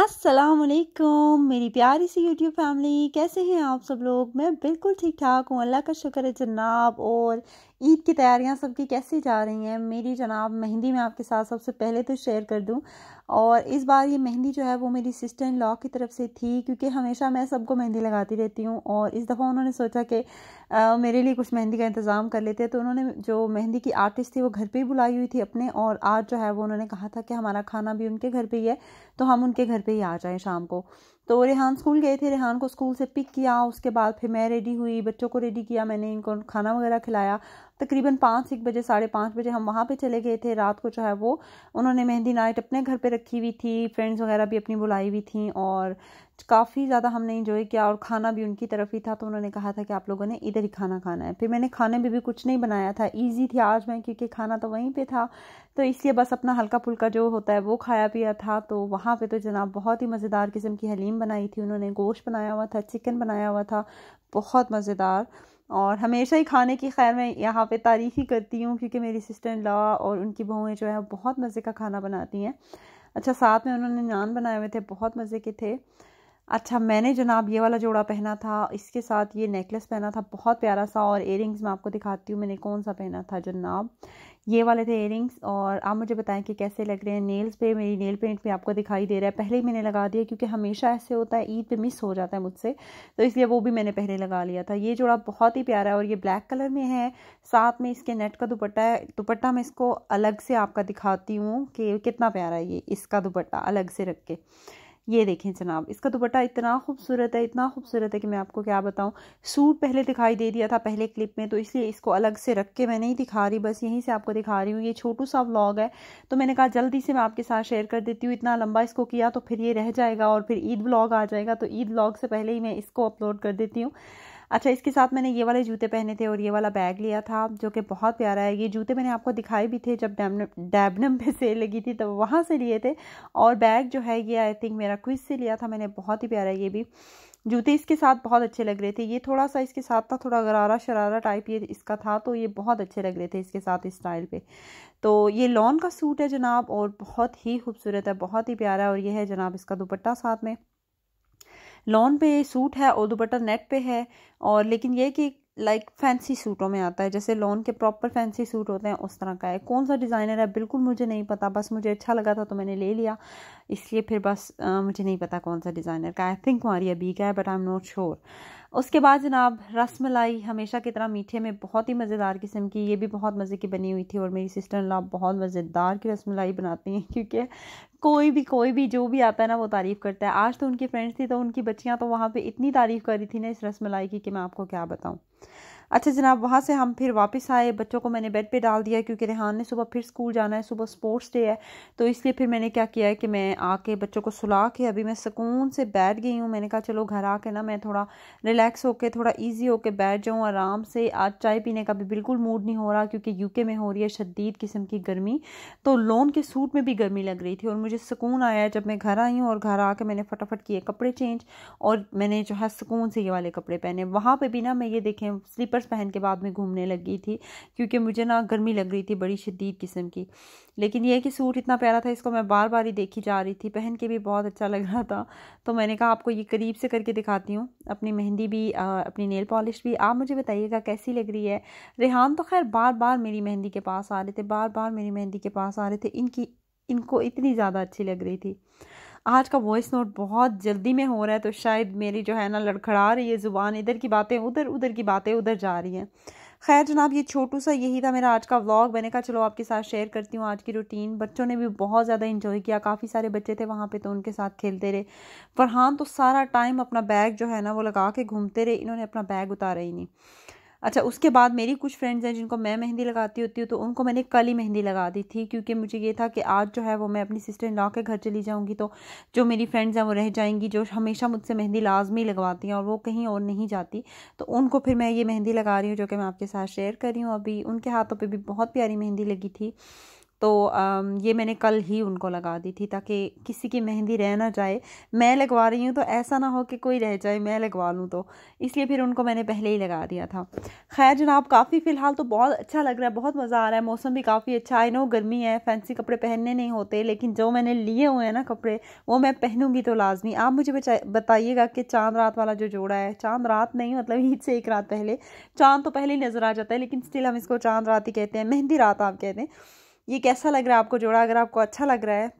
असलकुम मेरी प्यारी सी यूट्यूब फैमिली कैसे हैं आप सब लोग मैं बिल्कुल ठीक ठाक हूँ अल्लाह का शुक्र है जनाब और ईद की तैयारियां सबकी कैसी जा रही हैं मेरी जनाब मेहंदी मैं आपके साथ सबसे पहले तो शेयर कर दूं और इस बार ये मेहंदी जो है वो मेरी सिस्टर इन लॉ की तरफ से थी क्योंकि हमेशा मैं सबको मेहंदी लगाती रहती हूँ और इस दफ़ा उन्होंने सोचा कि मेरे लिए कुछ मेहंदी का इंतज़ाम कर लेते तो उन्होंने जो मेहंदी की आर्टिस्ट थी वो घर पर ही बुलाई हुई थी अपने और आज जो है वो उन्होंने कहा था कि हमारा खाना भी उनके घर पर ही है तो हम उनके घर पर ही आ जाएँ शाम को तो रेहान स्कूल गए थे रेहान को स्कूल से पिक किया उसके बाद फिर मैं रेडी हुई बच्चों को रेडी किया मैंने इनको खाना वगैरह खिलाया तकरीबन पाँच एक बजे साढ़े पाँच बजे हम वहाँ पे चले गए थे रात को जो है वो उन्होंने मेहंदी नाइट अपने घर पे रखी हुई थी फ्रेंड्स वगैरह भी अपनी बुलाई हुई थी और काफ़ी ज़्यादा हमने इंजॉय किया और खाना भी उनकी तरफ ही था तो उन्होंने कहा था कि आप लोगों ने इधर ही खाना खाना है फिर मैंने खाने में भी, भी कुछ नहीं बनाया था ईजी थी आज मैं क्योंकि खाना तो वहीं पे था तो इसलिए बस अपना हल्का फुल्का जो होता है वो खाया पिया था तो वहाँ पे तो जनाब बहुत ही मज़ेदार किस्म की हलीम बनाई थी उन्होंने गोश्त बनाया हुआ था चिकन बनाया हुआ था बहुत मज़ेदार और हमेशा ही खाने की खैर मैं यहाँ पे तारीफ़ ही करती हूँ क्योंकि मेरी सिस्टर इन लॉ और उनकी बहुएँ जो है बहुत मज़े का खाना बनाती हैं अच्छा साथ में उन्होंने नान बनाए हुए थे बहुत मज़े के थे अच्छा मैंने जनाब ये वाला जोड़ा पहना था इसके साथ ये नेकलेस पहना था बहुत प्यारा सा और एयरिंग्स मैं आपको दिखाती हूँ मैंने कौन सा पहना था जनाब ये वाले थे एयरिंग्स और आप मुझे बताएं कि कैसे लग रहे हैं नेल्स पे मेरी नेल पेंट भी आपको दिखाई दे रहा है पहले ही मैंने लगा दिया क्योंकि हमेशा ऐसे होता है ईद पे मिस हो जाता है मुझसे तो इसलिए वो भी मैंने पहले लगा लिया था ये जोड़ा बहुत ही प्यारा है और ये ब्लैक कलर में है साथ में इसके नेट का दुपट्टा है दुपट्टा मैं इसको अलग से आपका दिखाती हूँ कि कितना प्यारा है ये इसका दुपट्टा अलग से रख के ये देखें जनाब इसका दुपट्टा इतना खूबसूरत है इतना खूबसूरत है कि मैं आपको क्या बताऊँ सूट पहले दिखाई दे दिया था पहले क्लिप में तो इसलिए इसको अलग से रख के मैं नहीं दिखा रही बस यहीं से आपको दिखा रही हूँ ये छोटू सा व्लॉग है तो मैंने कहा जल्दी से मैं आपके साथ शेयर कर देती हूँ इतना लंबा इसको किया तो फिर ये रह जाएगा और फिर ईद ब्लॉग आ जाएगा तो ईद ब्लॉग से पहले ही मैं इसको अपलोड कर देती हूँ अच्छा इसके साथ मैंने ये वाले जूते पहने थे और ये वाला बैग लिया था जो कि बहुत प्यारा है ये जूते मैंने आपको दिखाए भी थे जब डैबनम डैबनम पे सेल लगी थी तो वहाँ से लिए थे और बैग जो है ये आई थिंक मेरा क्विज से लिया था मैंने बहुत ही प्यारा ये भी जूते इसके साथ बहुत अच्छे लग रहे थे ये थोड़ा सा इसके साथ था थोड़ा गरारा शरारा टाइप ये इसका था तो ये बहुत अच्छे लग रहे थे इसके साथ इस स्टाइल पे तो ये लॉन का सूट है जनाब और बहुत ही खूबसूरत है बहुत ही प्यारा है और ये है जनाब इसका दुपट्टा साथ में लॉन पे सूट है और दुपट्टा नेट पे है और लेकिन ये कि लाइक फैंसी सूटों में आता है जैसे लॉन के प्रॉपर फैंसी सूट होते हैं उस तरह का है कौन सा डिज़ाइनर है बिल्कुल मुझे नहीं पता बस मुझे अच्छा लगा था तो मैंने ले लिया इसलिए फिर बस आ, मुझे नहीं पता कौन सा डिज़ाइनर का आई थिंक हमारी बी का है but I am not sure उसके बाद जनाब रस मलाई हमेशा की तरह मीठे में बहुत ही मज़ेदार किस्म की ये भी बहुत मज़े की बनी हुई थी और मेरी सिस्टर इन लॉ बहुत मज़ेदार की रस मलाई बनाती हैं क्योंकि कोई भी कोई भी जो भी आता है ना वो तारीफ़ करता है आज तो उनकी फ्रेंड्स थी तो उनकी बच्चियाँ तो वहाँ पर इतनी तारीफ़ कर रही थी ना इस रस मलाई की कि मैं आपको क्या बताऊँ अच्छा जनाब वहाँ से हम फिर वापस आए बच्चों को मैंने बेड पे डाल दिया क्योंकि रेहान ने सुबह फिर स्कूल जाना है सुबह स्पोर्ट्स डे है तो इसलिए फिर मैंने क्या किया है कि मैं आके बच्चों को सुला के अभी मैं सुकून से बैठ गई हूँ मैंने कहा चलो घर आके ना मैं थोड़ा रिलैक्स होकर थोड़ा ईजी होकर बैठ जाऊँ आराम से आज चाय पीने का भी बिल्कुल मूड नहीं हो रहा क्योंकि यूके में हो रही है शदीद किस्म की गर्मी तो लोन के सूट में भी गर्मी लग रही थी और मुझे सुकून आया जब मैं घर आई हूँ और घर आके मैंने फटाफट किए कपड़े चेंज और मैंने जो है सुकून से ये वाले कपड़े पहने वहाँ पर भी ना मैं ये देखें स्लीपर स्वेटर्स पहन के बाद में घूमने लगी थी क्योंकि मुझे ना गर्मी लग रही थी बड़ी शदीद किस्म की लेकिन यह कि सूट इतना प्यारा था इसको मैं बार बार ही देखी जा रही थी पहन के भी बहुत अच्छा लग रहा था तो मैंने कहा आपको ये करीब से करके दिखाती हूँ अपनी मेहंदी भी अपनी नेल पॉलिश भी आप मुझे बताइएगा कैसी लग रही है रेहान तो खैर बार बार मेरी मेहंदी के पास आ रहे थे बार बार मेरी मेहंदी के पास आ रहे थे इनकी इनको इतनी ज़्यादा अच्छी लग रही थी आज का वॉइस नोट बहुत जल्दी में हो रहा है तो शायद मेरी जो है ना लड़खड़ा रही है ज़ुबान इधर की बातें उधर उधर की बातें उधर जा रही हैं खैर जनाब ये छोटू सा यही था मेरा आज का व्लॉग मैंने कहा चलो आपके साथ शेयर करती हूँ आज की रूटीन बच्चों ने भी बहुत ज़्यादा इन्जॉय किया काफ़ी सारे बच्चे थे वहाँ पे तो उनके साथ खेलते रहे फरहान तो सारा टाइम अपना बैग जो है ना वो लगा के घूमते रहे इन्होंने अपना बैग उतारा ही नहीं अच्छा उसके बाद मेरी कुछ फ्रेंड्स हैं जिनको मैं मेहंदी लगाती होती हूँ तो उनको मैंने कल ही मेहंदी लगा दी थी क्योंकि मुझे ये था कि आज जो है वो मैं अपनी सिस्टर इन लॉ के घर चली जाऊँगी तो जो मेरी फ्रेंड्स हैं वो रह जाएंगी जो हमेशा मुझसे मेहंदी लाजमी लगवाती हैं और वो कहीं और नहीं जाती तो उनको फिर मैं ये मेहंदी लगा रही हूँ जो कि मैं आपके साथ शेयर कर रही हूँ अभी उनके हाथों पर भी बहुत प्यारी मेहंदी लगी थी तो ये मैंने कल ही उनको लगा दी थी ताकि किसी की मेहंदी रह ना जाए मैं लगवा रही हूँ तो ऐसा ना हो कि कोई रह जाए मैं लगवा लूँ तो इसलिए फिर उनको मैंने पहले ही लगा दिया था खैर जनाब काफ़ी फ़िलहाल तो बहुत अच्छा लग रहा है बहुत मज़ा आ रहा है मौसम भी काफ़ी अच्छा आई नो गर्मी है फैंसी कपड़े पहनने नहीं होते लेकिन जो मैंने लिए हुए हैं ना कपड़े वो मैं पहनूंगी तो लाजमी आप मुझे बताइएगा कि चांद रात वाला जो जोड़ा है चांद रात नहीं मतलब ईद से एक रात पहले चांद तो पहले ही नज़र आ जाता है लेकिन स्टिल हम इसको चांद रात ही कहते हैं मेहंदी रात आप कहते हैं ये कैसा लग रहा है आपको जोड़ा अगर आपको अच्छा लग रहा है तो